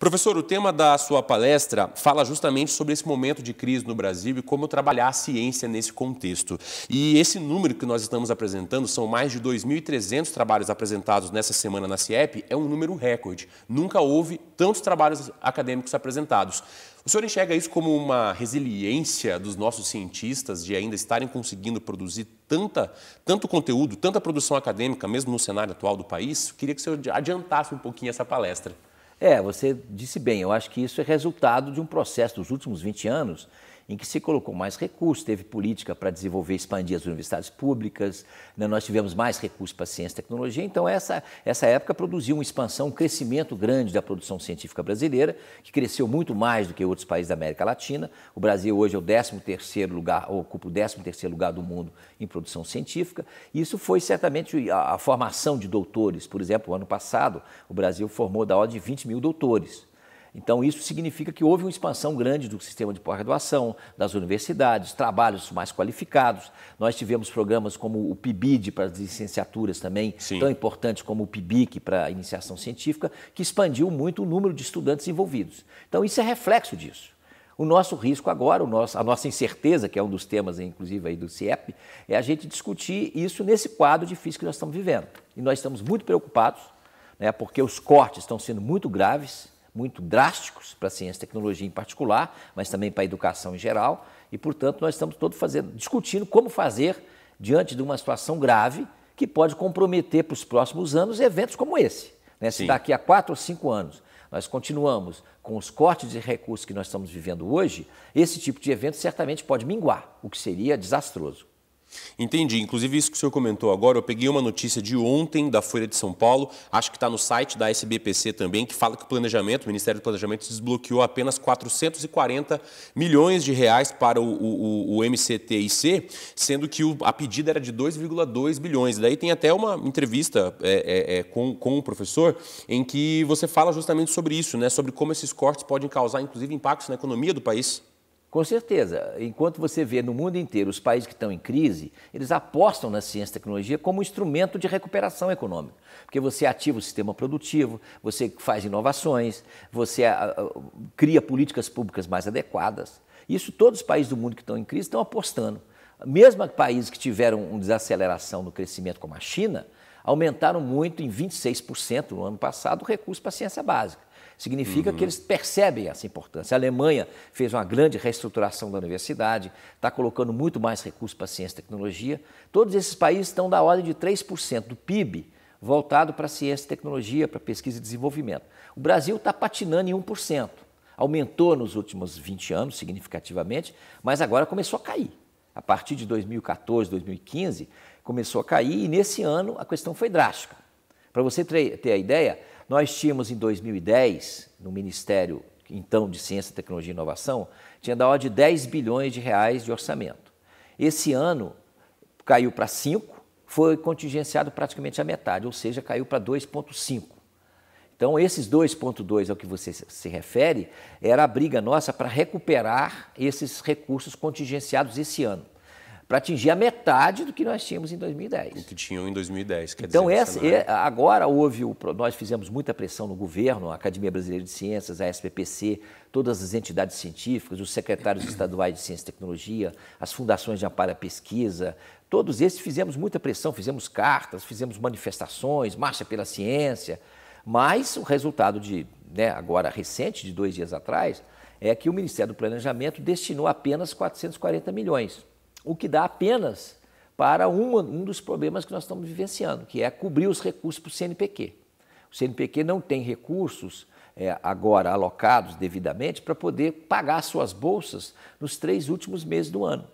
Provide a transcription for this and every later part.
Professor, o tema da sua palestra fala justamente sobre esse momento de crise no Brasil e como trabalhar a ciência nesse contexto. E esse número que nós estamos apresentando, são mais de 2.300 trabalhos apresentados nessa semana na CIEP, é um número recorde. Nunca houve tantos trabalhos acadêmicos apresentados. O senhor enxerga isso como uma resiliência dos nossos cientistas de ainda estarem conseguindo produzir tanta, tanto conteúdo, tanta produção acadêmica, mesmo no cenário atual do país? Queria que o senhor adiantasse um pouquinho essa palestra. É, você disse bem, eu acho que isso é resultado de um processo dos últimos 20 anos em que se colocou mais recursos, teve política para desenvolver, expandir as universidades públicas, né? nós tivemos mais recursos para ciência e tecnologia. Então, essa, essa época produziu uma expansão, um crescimento grande da produção científica brasileira, que cresceu muito mais do que outros países da América Latina. O Brasil hoje é o 13º lugar, ocupa o 13º lugar do mundo em produção científica. E isso foi certamente a, a formação de doutores. Por exemplo, ano passado, o Brasil formou da ordem de 20 mil doutores. Então, isso significa que houve uma expansão grande do sistema de pós-graduação, das universidades, trabalhos mais qualificados. Nós tivemos programas como o PIBID para as licenciaturas também, Sim. tão importantes como o PIBIC para a iniciação científica, que expandiu muito o número de estudantes envolvidos. Então, isso é reflexo disso. O nosso risco agora, nosso, a nossa incerteza, que é um dos temas, inclusive, aí do CIEP, é a gente discutir isso nesse quadro difícil que nós estamos vivendo. E nós estamos muito preocupados, né, porque os cortes estão sendo muito graves, muito drásticos para a ciência e tecnologia em particular, mas também para a educação em geral, e portanto nós estamos todos fazendo, discutindo como fazer diante de uma situação grave que pode comprometer para os próximos anos eventos como esse. Né? Se Sim. daqui a quatro ou cinco anos nós continuamos com os cortes de recursos que nós estamos vivendo hoje, esse tipo de evento certamente pode minguar, o que seria desastroso. Entendi. Inclusive, isso que o senhor comentou agora, eu peguei uma notícia de ontem da Folha de São Paulo, acho que está no site da SBPC também, que fala que o planejamento, o Ministério do Planejamento, desbloqueou apenas 440 milhões de reais para o, o, o MCTIC, sendo que o, a pedida era de 2,2 bilhões. Daí tem até uma entrevista é, é, é, com, com o professor em que você fala justamente sobre isso, né? sobre como esses cortes podem causar, inclusive, impactos na economia do país. Com certeza. Enquanto você vê no mundo inteiro os países que estão em crise, eles apostam na ciência e tecnologia como instrumento de recuperação econômica. Porque você ativa o sistema produtivo, você faz inovações, você ah, ah, cria políticas públicas mais adequadas. Isso todos os países do mundo que estão em crise estão apostando. Mesmo países que tiveram uma desaceleração no crescimento, como a China, aumentaram muito, em 26% no ano passado, o recurso para a ciência básica. Significa uhum. que eles percebem essa importância. A Alemanha fez uma grande reestruturação da universidade, está colocando muito mais recursos para ciência e tecnologia. Todos esses países estão da ordem de 3% do PIB voltado para ciência e tecnologia, para pesquisa e desenvolvimento. O Brasil está patinando em 1%. Aumentou nos últimos 20 anos significativamente, mas agora começou a cair. A partir de 2014, 2015, começou a cair e nesse ano a questão foi drástica. Para você ter a ideia, nós tínhamos em 2010, no Ministério então de Ciência, Tecnologia e Inovação, tinha da ordem de 10 bilhões de reais de orçamento. Esse ano caiu para 5, foi contingenciado praticamente a metade, ou seja, caiu para 2,5. Então, esses 2,2 ao que você se refere era a briga nossa para recuperar esses recursos contingenciados esse ano para atingir a metade do que nós tínhamos em 2010. O que tinham em 2010, quer então, dizer. Então, é... agora houve, o, nós fizemos muita pressão no governo, a Academia Brasileira de Ciências, a SPPC, todas as entidades científicas, os secretários estaduais de Ciência e Tecnologia, as fundações de amparo à pesquisa, todos esses fizemos muita pressão, fizemos cartas, fizemos manifestações, marcha pela ciência, mas o resultado de, né, agora recente, de dois dias atrás, é que o Ministério do Planejamento destinou apenas 440 milhões o que dá apenas para uma, um dos problemas que nós estamos vivenciando, que é cobrir os recursos para o CNPq. O CNPq não tem recursos é, agora alocados devidamente para poder pagar suas bolsas nos três últimos meses do ano.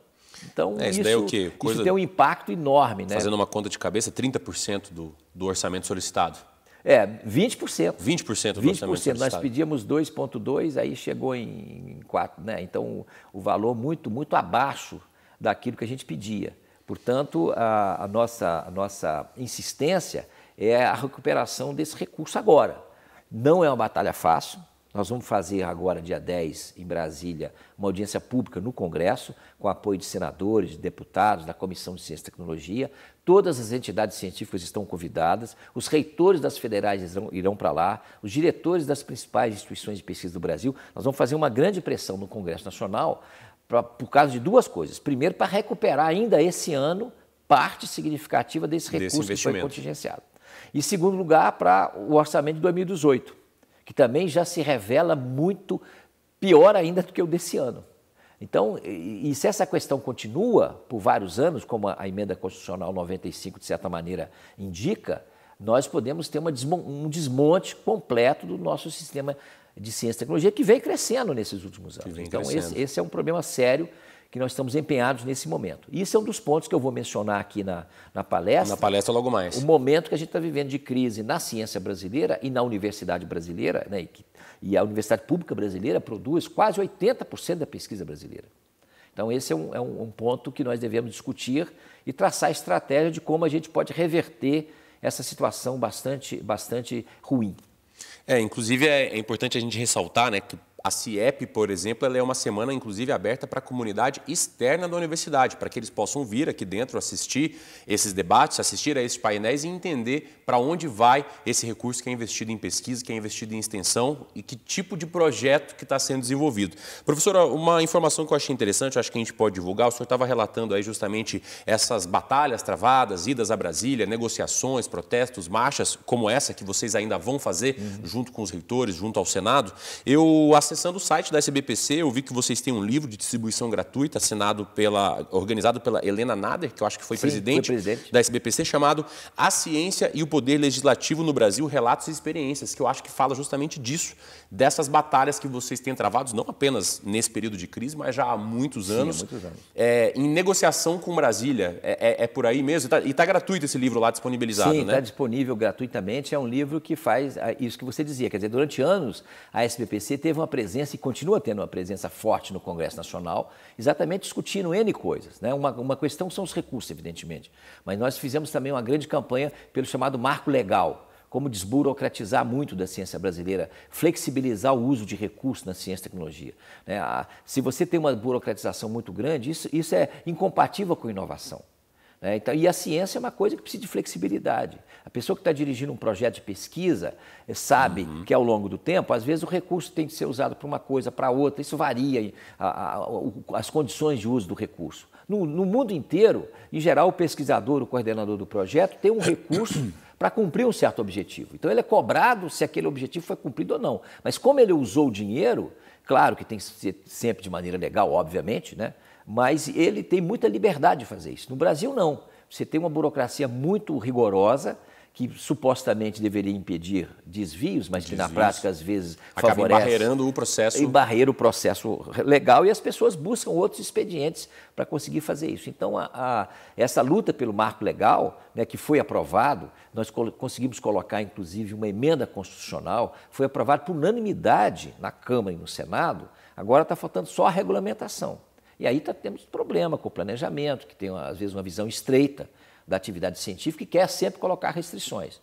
Então, é, isso, isso, é o Coisa... isso tem um impacto enorme. Né? Fazendo uma conta de cabeça, 30% do, do orçamento solicitado. É, 20%. 20% do 20%. orçamento Nós pedíamos 2,2%, aí chegou em 4%. Né? Então, o valor muito, muito abaixo daquilo que a gente pedia. Portanto, a, a nossa, a nossa insistência é a recuperação desse recurso agora. Não é uma batalha fácil. Nós vamos fazer agora, dia 10, em Brasília, uma audiência pública no Congresso, com apoio de senadores, de deputados, da Comissão de Ciência e Tecnologia. Todas as entidades científicas estão convidadas, os reitores das federais irão, irão para lá, os diretores das principais instituições de pesquisa do Brasil. Nós vamos fazer uma grande pressão no Congresso Nacional pra, por causa de duas coisas. Primeiro, para recuperar ainda esse ano parte significativa desse recurso desse que foi contingenciado. E segundo lugar, para o orçamento de 2018, que também já se revela muito pior ainda do que o desse ano. Então, e, se essa questão continua por vários anos, como a, emenda constitucional 95, de certa maneira, indica, nós podemos ter desmo, um desmonte completo do nosso sistema de ciência e tecnologia que vem crescendo nesses últimos anos. Então, esse, esse, é um problema sério que nós estamos empenhados nesse momento. E isso é um dos pontos que eu vou mencionar aqui na, na palestra. Na palestra, logo mais. O momento que a gente está vivendo de crise na ciência brasileira e na universidade brasileira, né, e, que, e a universidade pública brasileira produz quase 80% da pesquisa brasileira. Então, esse é, um, é um, um ponto que nós devemos discutir e traçar a estratégia de como a gente pode reverter essa situação bastante, bastante ruim. É, inclusive é, é importante a gente ressaltar, né, que a CIEP, por exemplo, ela é uma semana, inclusive, aberta para a comunidade externa da universidade, para que eles possam vir aqui dentro assistir esses debates, assistir a esses painéis e entender para onde vai esse recurso que é investido em pesquisa, que é investido em extensão e que tipo de projeto que está sendo desenvolvido. Professora, uma informação que eu achei interessante, eu acho que a gente pode divulgar, o senhor estava relatando aí justamente essas batalhas travadas, idas a Brasília, negociações, protestos, marchas, como essa que vocês ainda vão fazer uhum. junto com os reitores, junto ao Senado. Eu acessei acessando o site da SBPC, eu vi que vocês têm um livro de distribuição gratuita assinado pela, organizado pela Helena Nader, que eu acho que foi, Sim, presidente, foi presidente, da SBPC, chamado A Ciência e o Poder Legislativo no Brasil, Relatos e Experiências, que eu acho que fala justamente disso, dessas batalhas que vocês têm travados, não apenas nesse período de crise, mas já há muitos anos, Sim, há muitos anos. É, em negociação com Brasília. É, é, é por aí mesmo? E está tá gratuito esse livro lá disponibilizado, Sim, né? está disponível gratuitamente. É um livro que faz é, isso que você dizia. Quer dizer, durante anos, a SBPC teve uma presença presença e continua tendo uma presença forte no Congresso Nacional, exatamente discutindo N coisas. Né? Uma, uma questão são os recursos, evidentemente, mas nós fizemos também uma grande campanha pelo chamado marco legal, como desburocratizar muito da ciência brasileira, flexibilizar o uso de recursos na ciência e tecnologia. Né? Ah, se você tem uma burocratização muito grande, isso, isso é incompatível com inovação. Né? então, e a ciência é uma coisa que precisa de flexibilidade. A pessoa que está dirigindo um projeto de pesquisa eh, sabe uhum. que ao longo do tempo, às vezes o recurso tem que ser usado para uma coisa, para outra, isso varia a, a, a, as condições de uso do recurso. No, no, mundo inteiro, em geral, o pesquisador, o coordenador do projeto, tem um recurso para cumprir um certo objetivo. Então, ele é cobrado se aquele objetivo foi cumprido ou não. Mas como ele usou o dinheiro, claro que tem que ser sempre de maneira legal, obviamente, né? mas ele tem muita liberdade de fazer isso. No Brasil, não. Você tem uma burocracia muito rigorosa que supostamente deveria impedir desvios, mas desvios. que na prática às vezes Acaba favorece. Embarreirando o processo. Embarreira o processo legal e as pessoas buscam outros expedientes para conseguir fazer isso. Então, a, a, essa luta pelo marco legal, né, que foi aprovado, nós conseguimos colocar inclusive uma emenda constitucional, foi aprovado por unanimidade na Câmara e no Senado, agora está faltando só a regulamentação. E aí tá, temos problema com o planejamento, que tem, às vezes, uma visão estreita da atividade científica e quer sempre colocar restrições.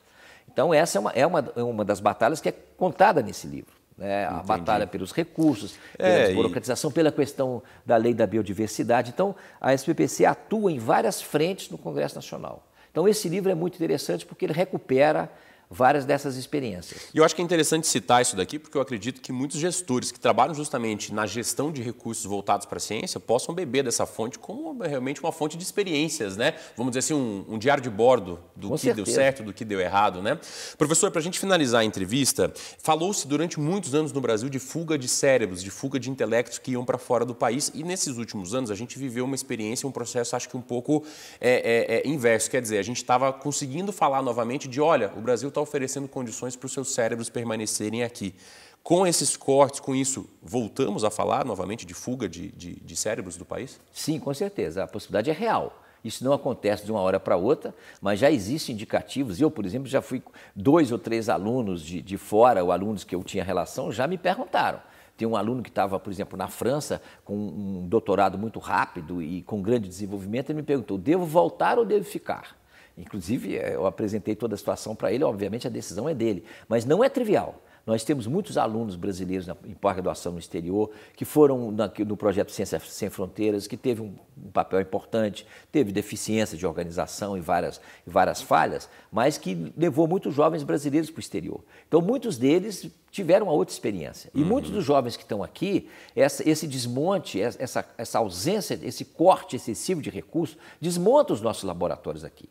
Então, essa é uma, é uma, é uma das batalhas que é contada nesse livro. Né? A batalha pelos recursos, é, pela é, desburocratização, e... pela questão da lei da biodiversidade. Então, a SPPC atua em várias frentes no Congresso Nacional. Então, esse livro é muito interessante porque ele recupera várias dessas experiências. E eu acho que é interessante citar isso daqui, porque eu acredito que muitos gestores que trabalham justamente na gestão de recursos voltados para a ciência possam beber dessa fonte como realmente uma fonte de experiências, né? Vamos dizer assim, um, um diário de bordo do Com que certeza. deu certo, do que deu errado, né? Professor, para a gente finalizar a entrevista, falou-se durante muitos anos no Brasil de fuga de cérebros, de fuga de intelectos que iam para fora do país, e nesses últimos anos a gente viveu uma experiência, um processo, acho que um pouco é, é, é, inverso. Quer dizer, a gente estava conseguindo falar novamente de, olha, o Brasil está oferecendo condições para os seus cérebros permanecerem aqui. Com esses cortes, com isso, voltamos a falar novamente de fuga de, de, de cérebros do país? Sim, com certeza. A possibilidade é real. Isso não acontece de uma hora para outra, mas já existem indicativos. Eu, por exemplo, já fui dois ou três alunos de, de fora, ou alunos que eu tinha relação, já me perguntaram. Tem um aluno que estava, por exemplo, na França, com um doutorado muito rápido e com grande desenvolvimento, ele me perguntou: devo voltar ou devo ficar? Inclusive, é, eu apresentei toda a situação para ele, obviamente a decisão é dele, mas não é trivial. Nós temos muitos alunos brasileiros na, em pós-graduação no exterior que foram na, no projeto Ciência Sem Fronteiras, que teve um, um, papel importante, teve deficiência de organização e várias, e várias falhas, mas que levou muitos jovens brasileiros para o exterior. Então, muitos deles tiveram uma outra experiência. E uhum. muitos dos jovens que estão aqui, essa, esse desmonte, essa, essa ausência, esse corte excessivo de recursos, desmonta os nossos laboratórios aqui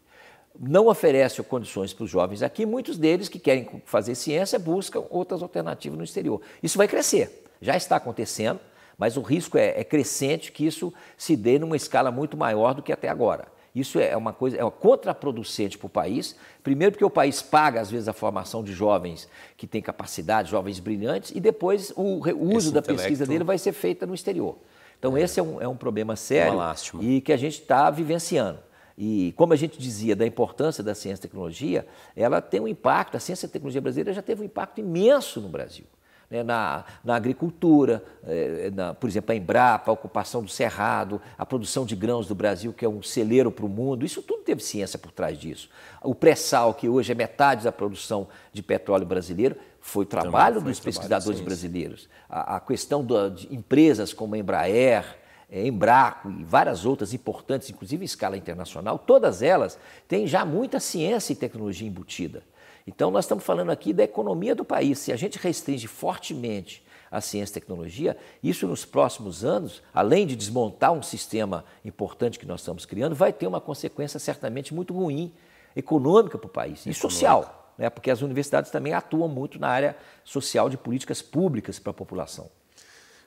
não oferece condições para os jovens aqui, muitos deles que querem fazer ciência buscam outras alternativas no exterior. Isso vai crescer, já está acontecendo, mas o risco é, é crescente que isso se dê numa escala muito maior do que até agora. Isso é uma coisa, é uma contraproducente para o país. Primeiro, porque o país paga, às vezes, a formação de jovens que têm capacidade, jovens brilhantes, e depois o, o uso Esse da pesquisa dele vai ser feita no exterior. Então, é. esse é um, é um problema sério e que a gente está vivenciando. E como a gente dizia da importância da ciência e tecnologia, ela tem um impacto, a ciência e tecnologia brasileira já teve um impacto imenso no Brasil. Né? Na, na agricultura, eh, eh, na, por exemplo, a Embrapa, a ocupação do Cerrado, a produção de grãos do Brasil, que é um celeiro para o mundo, isso tudo teve ciência por trás disso. O pré-sal, que hoje é metade da produção de petróleo brasileiro, foi trabalho foi dos trabalho pesquisadores brasileiros. A, a questão de empresas como a Embraer, é, Embraco e várias outras importantes, inclusive em escala internacional, todas elas têm já muita ciência e tecnologia embutida. Então, nós estamos falando aqui da economia do país. Se a gente restringe fortemente a ciência e tecnologia, isso nos próximos anos, além de desmontar um sistema importante que nós estamos criando, vai ter uma consequência certamente muito ruim econômica para o país econômica. e social, né? porque as universidades também atuam muito na área social de políticas públicas para a população.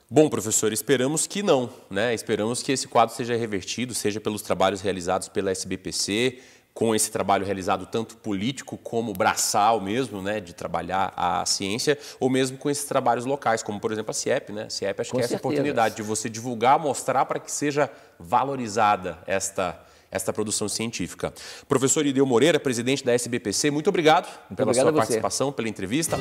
Bom, professor, esperamos que não, né? Esperamos que esse quadro seja revertido, seja pelos trabalhos realizados pela SBPC, com esse trabalho realizado tanto político como braçal mesmo, né, de trabalhar a ciência, ou mesmo com esses trabalhos locais, como por exemplo a CIEP, né? A CIEP acho com que é essa oportunidade de você divulgar, mostrar para que seja valorizada esta esta produção científica. Professor Ideu Moreira, presidente da SBPC, muito obrigado pela obrigado sua participação, pela entrevista.